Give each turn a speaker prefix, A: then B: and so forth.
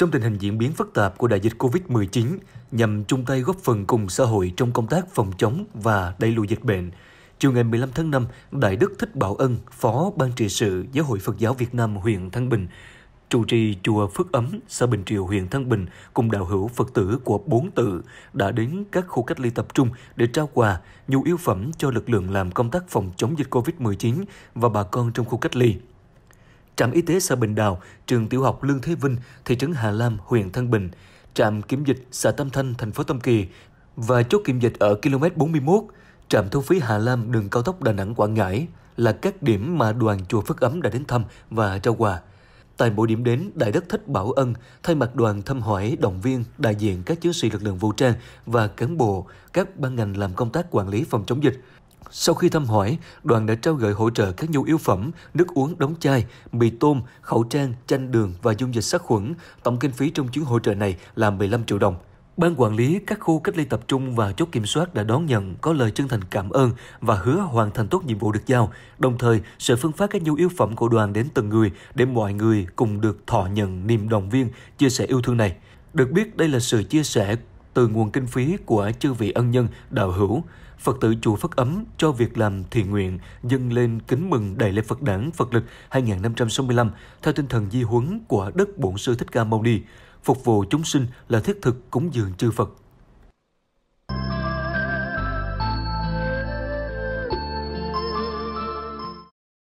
A: Trong tình hình diễn biến phức tạp của đại dịch COVID-19, nhằm chung tay góp phần cùng xã hội trong công tác phòng chống và đẩy lùi dịch bệnh, chiều ngày 15 tháng 5, Đại đức Thích Bảo Ân, Phó Ban trị sự Giáo hội Phật giáo Việt Nam huyện Thăng Bình, trụ trì chùa Phước Ấm, xã Bình Triều, huyện Thăng Bình cùng đạo hữu Phật tử của bốn tự đã đến các khu cách ly tập trung để trao quà, nhu yếu phẩm cho lực lượng làm công tác phòng chống dịch COVID-19 và bà con trong khu cách ly trạm y tế xã Bình Đào, trường tiểu học Lương Thế Vinh, thị trấn Hà Lam, huyện Thăng Bình, trạm kiểm dịch xã Tam Thanh, thành phố Tam Kỳ và chốt kiểm dịch ở km 41, trạm thu phí Hà Lam đường cao tốc Đà Nẵng Quảng Ngãi là các điểm mà đoàn chùa Phước Ấm đã đến thăm và trao quà. Tại mỗi điểm đến, Đại Đức Thích Bảo Ân thay mặt đoàn thăm hỏi, động viên, đại diện các chiến sĩ lực lượng vũ trang và cán bộ, các ban ngành làm công tác quản lý phòng chống dịch. Sau khi thăm hỏi, đoàn đã trao gửi hỗ trợ các nhu yếu phẩm, nước uống đóng chai, mì tôm, khẩu trang, chanh đường và dung dịch sát khuẩn. Tổng kinh phí trong chuyến hỗ trợ này là 15 triệu đồng. Ban quản lý các khu cách ly tập trung và chốt kiểm soát đã đón nhận có lời chân thành cảm ơn và hứa hoàn thành tốt nhiệm vụ được giao, đồng thời sẽ phân phát các nhu yếu phẩm của đoàn đến từng người để mọi người cùng được thọ nhận niềm động viên, chia sẻ yêu thương này. Được biết đây là sự chia sẻ từ nguồn kinh phí của chư vị ân nhân, đạo hữu, Phật tử chùa Phất Ấm cho việc làm thiện nguyện dâng lên kính mừng Đại lễ Phật Đản Phật lịch 2565 theo tinh thần di huấn của Đức Bổn Sư Thích Ca Mâu Ni, phục vụ chúng sinh là thiết thực cúng dường chư Phật.